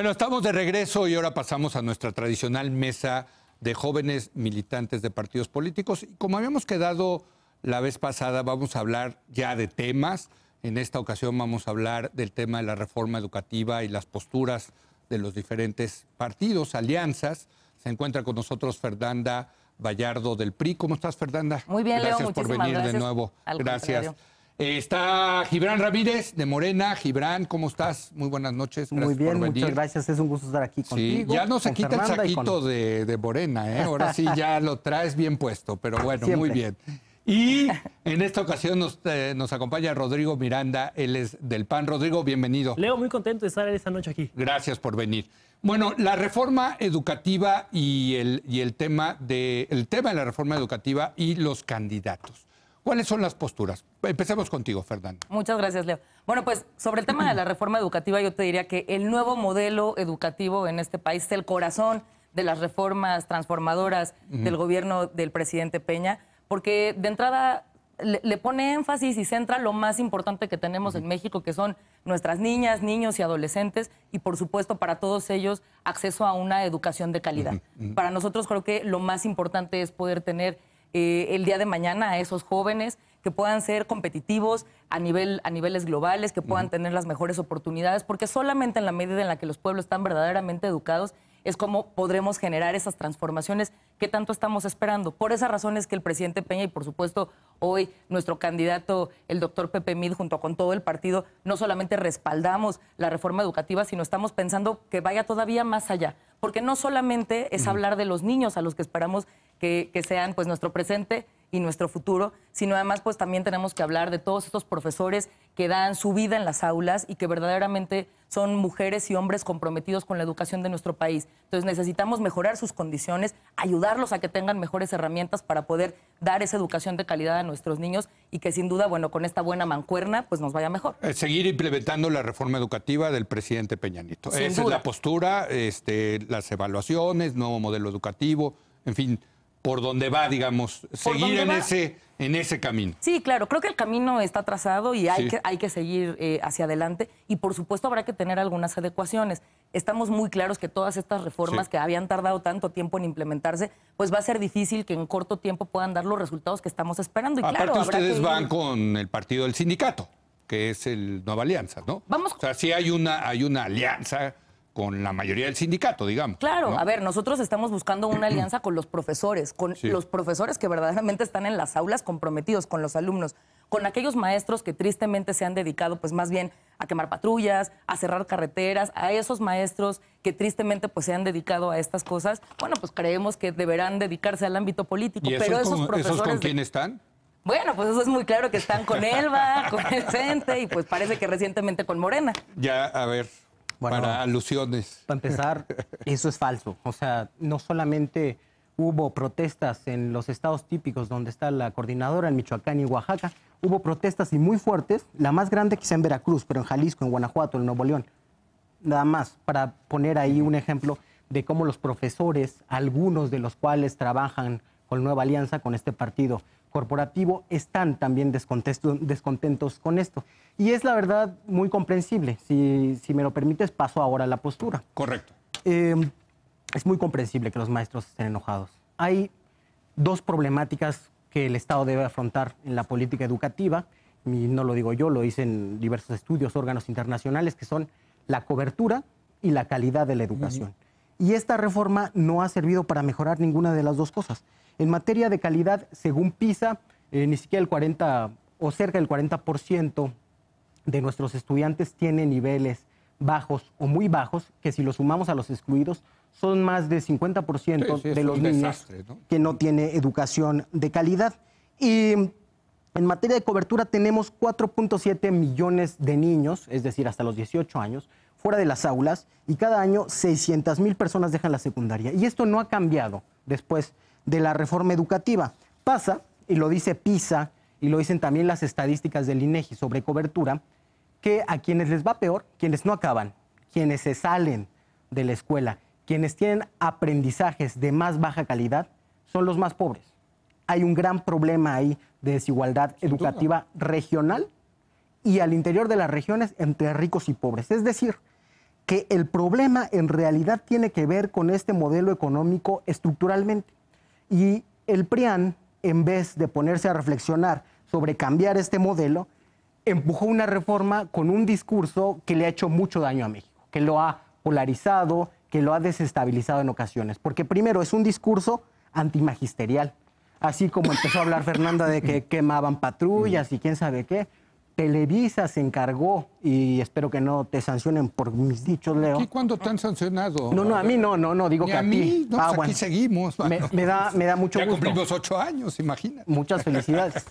Bueno, estamos de regreso y ahora pasamos a nuestra tradicional mesa de jóvenes militantes de partidos políticos. Y como habíamos quedado la vez pasada, vamos a hablar ya de temas. En esta ocasión vamos a hablar del tema de la reforma educativa y las posturas de los diferentes partidos, alianzas. Se encuentra con nosotros Fernanda Vallardo del PRI. ¿Cómo estás, Fernanda? Muy bien, gracias por venir de nuevo. gracias. Eh, está Gibran Ramírez de Morena. Gibran, ¿cómo estás? Muy buenas noches. Muy bien, muchas gracias. Es un gusto estar aquí contigo. Sí, ya no se quita el saquito de, Morena, ¿eh? Ahora sí ya lo traes bien puesto, pero bueno, muy bien. Y en esta ocasión nos, eh, nos, acompaña Rodrigo Miranda, él es del PAN. Rodrigo, bienvenido. Leo, muy contento de estar esta noche aquí. Gracias por venir. Bueno, la reforma educativa y el, y el tema de el tema de la reforma educativa y los candidatos. ¿Cuáles son las posturas? Empecemos contigo, Fernando. Muchas gracias, Leo. Bueno, pues sobre el tema de la reforma educativa, yo te diría que el nuevo modelo educativo en este país es el corazón de las reformas transformadoras del gobierno del presidente Peña, porque de entrada le, pone énfasis y centra lo más importante que tenemos en México, que son nuestras niñas, niños y adolescentes, y por supuesto para todos ellos acceso a una educación de calidad. Para nosotros creo que lo más importante es poder tener eh, el día de mañana a esos jóvenes que puedan ser competitivos a, nivel, a niveles globales, que puedan tener las mejores oportunidades, porque solamente en la medida en la que los pueblos están verdaderamente educados es cómo podremos generar esas transformaciones que tanto estamos esperando. Por esas razones que el presidente Peña y por supuesto hoy nuestro candidato, el doctor Pepe Mid, junto con todo el partido, no solamente respaldamos la reforma educativa, sino estamos pensando que vaya todavía más allá. Porque no solamente es hablar de los niños a los que esperamos que, sean pues nuestro presente, y nuestro futuro, sino además pues también tenemos que hablar de todos estos profesores que dan su vida en las aulas y que verdaderamente son mujeres y hombres comprometidos con la educación de nuestro país. Entonces necesitamos mejorar sus condiciones, ayudarlos a que tengan mejores herramientas para poder dar esa educación de calidad a nuestros niños y que sin duda, bueno, con esta buena mancuerna, pues nos vaya mejor. Eh, seguir implementando la reforma educativa del presidente Peñanito. Esa es la postura, este, las evaluaciones, nuevo modelo educativo, en fin, por donde va, digamos, seguir en ese en ese camino. Sí, claro, creo que el camino está trazado y hay, que, hay que seguir eh, hacia adelante y por supuesto habrá que tener algunas adecuaciones. Estamos muy claros que todas estas reformas que habían tardado tanto tiempo en implementarse, pues va a ser difícil que en corto tiempo puedan dar los resultados que estamos esperando. Y Aparte ustedes van con el partido del sindicato, que es el Nueva Alianza, ¿no? Vamos. O sea, sí hay una, hay una alianza con la mayoría del sindicato, digamos. Claro, a ver, nosotros estamos buscando una alianza con los profesores, con los profesores que verdaderamente están en las aulas comprometidos con los alumnos, con aquellos maestros que tristemente se han dedicado pues más bien a quemar patrullas, a cerrar carreteras, a esos maestros que tristemente pues se han dedicado a estas cosas, bueno, pues creemos que deberán dedicarse al ámbito político, pero esos profesores ¿esos con quién están? Bueno, pues eso es muy claro que están con Elba, con el Cente y pues parece que recientemente con Morena. Ya, a ver, para alusiones. Para empezar, eso es falso. O sea, no solamente hubo protestas en los estados típicos donde está la coordinadora, en Michoacán y Oaxaca, hubo protestas y muy fuertes, la más grande quizá en Veracruz, pero en Jalisco, en Guanajuato, en Nuevo León. Nada más, para poner ahí un ejemplo de cómo los profesores, algunos de los cuales trabajan con Nueva Alianza, con este partido, corporativo están también descontentos con esto. Y es la verdad muy comprensible. Si, si me lo permites, paso ahora a la postura. Correcto. Em, es muy comprensible que los maestros estén enojados. Hay dos problemáticas que el Estado debe afrontar en la política educativa, y no lo digo yo, lo dicen diversos estudios, órganos internacionales, que son la cobertura y la calidad de la educación. Y esta reforma no ha servido para mejorar ninguna de las dos cosas. En materia de calidad, según PISA, eh, ni siquiera el 40 o cerca del 40% de nuestros estudiantes tiene niveles bajos o muy bajos, que si lo sumamos a los excluidos, son más del 50% de los niños que no tiene educación de calidad. Y en materia de cobertura tenemos 4.7 millones de niños, es decir, hasta los 18 años, fuera de las aulas y cada año 600 mil personas dejan la secundaria. Y esto no ha cambiado después de la reforma educativa. Pasa, y lo dice PISA, y lo dicen también las estadísticas del INEGI sobre cobertura, que a quienes les va peor, quienes no acaban, quienes se salen de la escuela, quienes tienen aprendizajes de más baja calidad, son los más pobres. Hay un gran problema ahí de desigualdad educativa regional y al interior de las regiones entre ricos y pobres. Es decir, que el problema en realidad tiene que ver con este modelo económico estructuralmente. Y el PRIAN, en vez de ponerse a reflexionar sobre cambiar este modelo, empujó una reforma con un discurso que le ha hecho mucho daño a México, que lo ha polarizado, que lo ha desestabilizado en ocasiones. Porque primero es un discurso antimagisterial, así como empezó a hablar Fernanda de que quemaban patrullas y quién sabe qué. Televisa se encargó, y espero que no te sancionen por mis dichos, Leo. ¿Y cuándo te han sancionado? No, no, a mí no, no, no, digo que a, a mí. Pues ah, aquí seguimos. Me, da, me da mucho ya cumplimos ocho años, imagina. Muchas felicidades.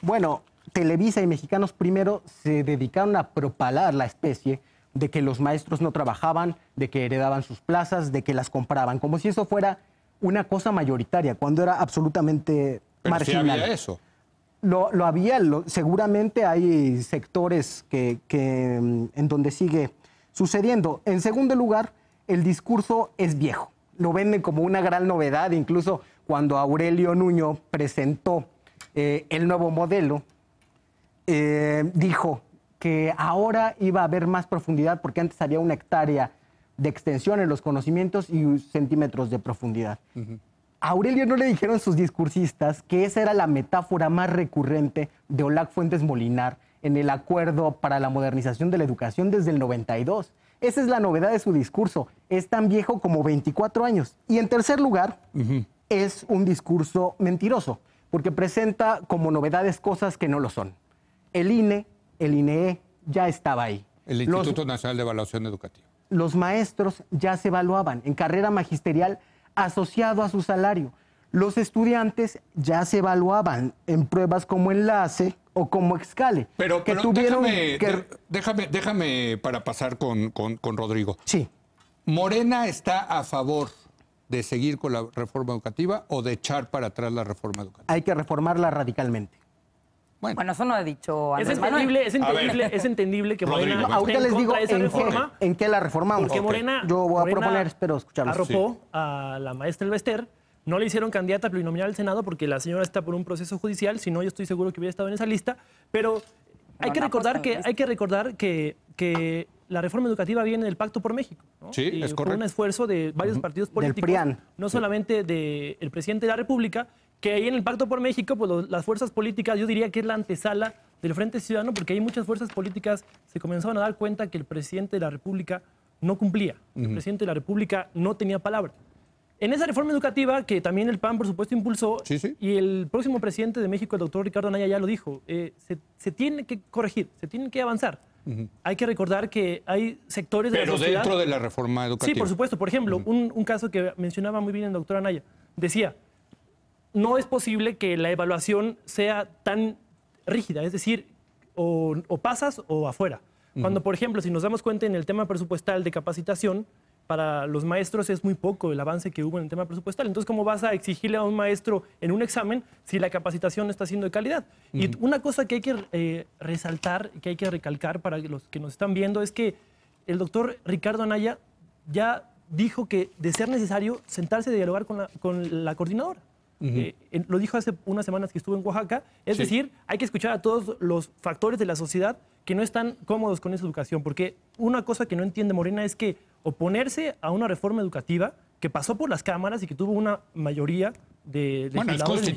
bueno, Televisa y Mexicanos Primero se dedicaron a propalar la especie de que los maestros no trabajaban, de que heredaban sus plazas, de que las compraban, como si eso fuera una cosa mayoritaria, cuando era absolutamente marginal. eso. Lo, había, seguramente hay sectores que, mm, en donde sigue sucediendo. En segundo lugar, el discurso es viejo. Lo venden como una gran novedad, incluso cuando Aurelio Nuño presentó eh, el nuevo modelo, eh, dijo que ahora iba a haber más profundidad porque antes había una hectárea de extensión en los conocimientos y centímetros de profundidad. Aurelio no le dijeron sus discursistas que esa era la metáfora más recurrente de Olac Fuentes Molinar en el Acuerdo para la Modernización de la Educación desde el 92. Esa es la novedad de su discurso. Es tan viejo como 24 años. Y en tercer lugar, es un discurso mentiroso, porque presenta como novedades cosas que no lo son. El INE, el INEE, ya estaba ahí. El Instituto Nacional de Evaluación Educativa. Los maestros ya se evaluaban. En carrera magisterial asociado a su salario. Los estudiantes ya se evaluaban en pruebas como enlace o como excale. Pero, que tuvieron déjame, déjame, para pasar con, con Rodrigo. Sí. ¿Morena está a favor de seguir con la reforma educativa o de echar para atrás la reforma educativa? Hay que reformarla radicalmente. Bueno. eso no ha dicho. Andrés es entendible, es entendible, es entendible, que Morena les digo en, qué, en qué la reformamos. Porque Morena, Yo voy a proponer, espero Arropó a la maestra Elvester. No le hicieron candidata plurinominal al Senado porque la señora está por un proceso judicial, si no yo estoy seguro que hubiera estado en esa lista, pero hay que recordar que hay que recordar que, que la reforma educativa viene del Pacto por México. ¿no? Sí, es un esfuerzo de varios partidos políticos, no solamente del presidente de la República, que ahí en el Pacto por México, pues las fuerzas políticas, yo diría que es la antesala del Frente Ciudadano, porque ahí muchas fuerzas políticas se comenzaron a dar cuenta que el presidente de la República no cumplía, el presidente de la República no tenía palabra. En esa reforma educativa que también el PAN, por supuesto, impulsó, y el próximo presidente de México, el doctor Ricardo Anaya, ya lo dijo, eh, se, tiene que corregir, se tiene que avanzar. Hay que recordar que hay sectores de la sociedad... Pero dentro de la reforma educativa. Sí, por supuesto. Por ejemplo, un, un caso que mencionaba muy bien el doctor Anaya, decía, no es posible que la evaluación sea tan rígida, es decir, o, pasas o afuera. Cuando, por ejemplo, si nos damos cuenta en el tema presupuestal de capacitación, para los maestros es muy poco el avance que hubo en el tema presupuestal. Entonces, ¿cómo vas a exigirle a un maestro en un examen si la capacitación no está siendo de calidad? Y una cosa que hay que eh, resaltar, que hay que recalcar para los que nos están viendo, es que el doctor Ricardo Anaya ya dijo que, de ser necesario, sentarse a dialogar con la coordinadora. Eh, lo dijo hace unas semanas que estuvo en Oaxaca. Es decir, hay que escuchar a todos los factores de la sociedad que no están cómodos con esa educación, porque una cosa que no entiende Morena es que oponerse a una reforma educativa que pasó por las cámaras y que tuvo una mayoría de... legisladores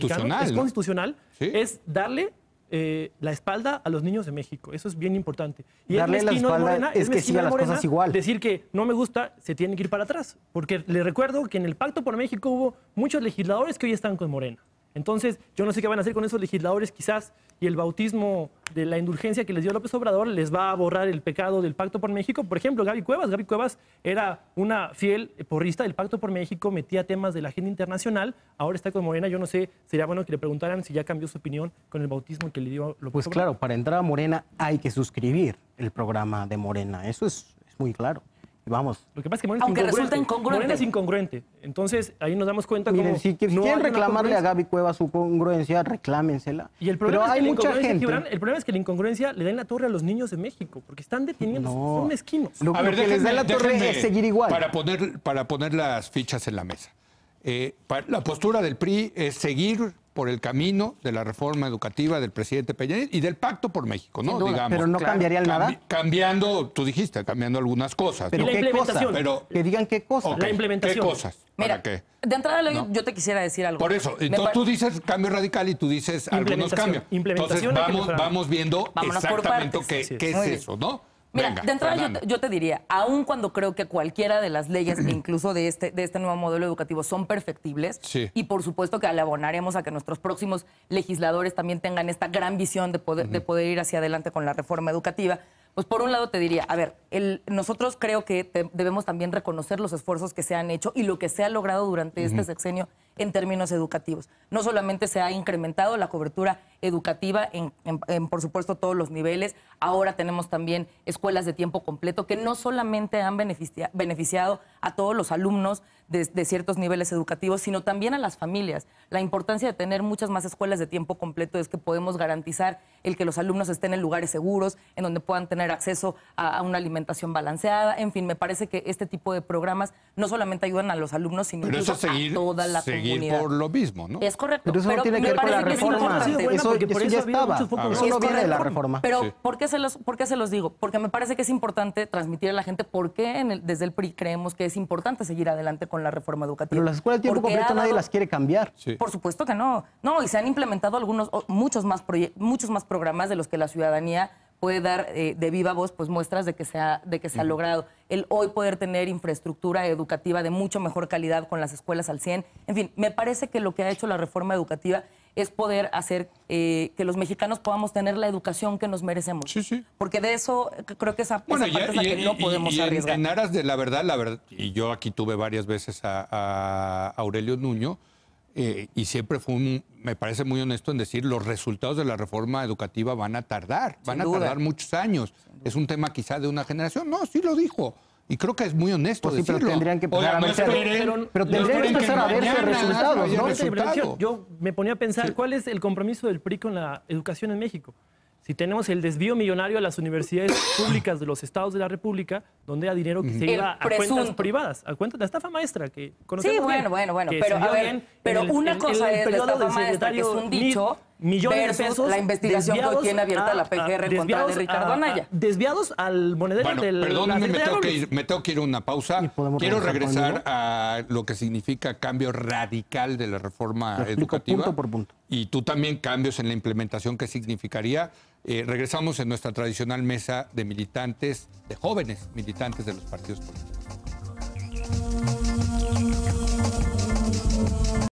es constitucional. Es es darle eh, la espalda a los niños de México. Eso es bien importante. Y Darle la de Morena, es que sigan las cosas igual. Decir que no me gusta, se tiene que ir para atrás. Porque le recuerdo que en el Pacto por México hubo muchos legisladores que hoy están con Morena. Entonces, yo no sé qué van a hacer con esos legisladores quizás y el bautismo de la indulgencia que les dio López Obrador les va a borrar el pecado del Pacto por México. Por ejemplo, Gaby Cuevas. Gaby Cuevas era una fiel porrista del Pacto por México, metía temas de la agenda internacional. Ahora está con Morena. Yo no sé, sería bueno que le preguntaran si ya cambió su opinión con el bautismo que le dio López pues Obrador. Pues claro, para entrar a Morena hay que suscribir el programa de Morena. Eso es muy claro vamos. Lo que pasa es que Morena Aunque es resulta incongruente. Morena es incongruente. Entonces, ahí nos damos cuenta Miren, si, quieren reclamarle a Gaby Cueva su congruencia, reclámensela. Y el Pero hay mucha gente. el problema es que la incongruencia le da en la torre a los niños de México, porque están deteniendo, a son mezquinos. a ver, que les da la torre es seguir igual. Para poner, para poner las fichas en la mesa. Eh, la postura del PRI es seguir por el camino de la reforma educativa del presidente Peña y del Pacto por México, ¿no? Pero no cambiaría nada. Cambiando, tú dijiste, cambiando algunas cosas. Pero ¿qué cosas? que digan qué cosas. la implementación. ¿Qué cosas? Mira, qué? de entrada yo te quisiera decir algo. Por eso, entonces tú dices cambio radical y tú dices algunos cambios. Implementación. Entonces vamos, vamos viendo exactamente qué, es eso, ¿no? Mira, de entrada yo te, diría, aun cuando creo que cualquiera de las leyes, incluso de este, de este nuevo modelo educativo, son perfectibles, y por supuesto que abonaremos a que nuestros próximos legisladores también tengan esta gran visión de poder, de poder ir hacia adelante con la reforma educativa, pues por un lado te diría, a ver, nosotros creo que debemos también reconocer los esfuerzos que se han hecho y lo que se ha logrado durante este sexenio en términos educativos. No solamente se ha incrementado la cobertura educativa en, por supuesto, todos los niveles, ahora tenemos también escuelas de tiempo completo que no solamente han beneficiado a todos los alumnos de, ciertos niveles educativos, sino también a las familias. La importancia de tener muchas más escuelas de tiempo completo es que podemos garantizar el que los alumnos estén en lugares seguros, en donde puedan tener acceso a, una alimentación balanceada. En fin, me parece que este tipo de programas no solamente ayudan a los alumnos, sino a toda la comunidad por lo mismo, ¿no? Es correcto. Pero tiene que ver con la reforma. eso, ya estaba. Eso no viene de la reforma. Pero ¿por, qué se los, se los digo? Porque me parece que es importante transmitir a la gente por qué desde el PRI creemos que es importante seguir adelante con la reforma educativa. Pero las escuelas de tiempo completo nadie las quiere cambiar. Por supuesto que no. No, y se han implementado algunos, muchos más, muchos más programas de los que la ciudadanía puede dar eh, de viva voz pues muestras de que se ha, de que se ha logrado. El hoy poder tener infraestructura educativa de mucho mejor calidad con las escuelas al 100. En fin, me parece que lo que ha hecho la reforma educativa es poder hacer eh, que los mexicanos podamos tener la educación que nos merecemos. Sí, sí. Porque de eso creo que esa, parte es la que no podemos y arriesgar. En, aras de la verdad, la verdad, y yo aquí tuve varias veces a Aurelio Nuño, eh, y siempre fue un, me parece muy honesto en decir, los resultados de la reforma educativa van a tardar, van a tardar muchos años. Es un tema quizá de una generación. No, sí lo dijo. Y creo que es muy honesto pues Pero tendrían que empezar a verse, resultados. Yo me ponía a pensar, ¿cuál es el compromiso del PRI con la educación en México? Si tenemos el desvío millonario a las universidades públicas de los estados de la República, donde hay dinero que se a cuentas privadas, a cuentas de estafa maestra que conocemos. Sí, bueno, bueno, bueno, pero una cosa es que es un dicho, millones de pesos. La investigación que tiene abierta la PGR contra de Ricardo Anaya. desviados al monedero del. me tengo, que me tengo que ir a una pausa. Quiero regresar a lo que significa cambio radical de la reforma educativa. Punto por punto. Y tú también cambios en la implementación que significaría. Eh, regresamos en nuestra tradicional mesa de militantes, de jóvenes militantes de los partidos políticos.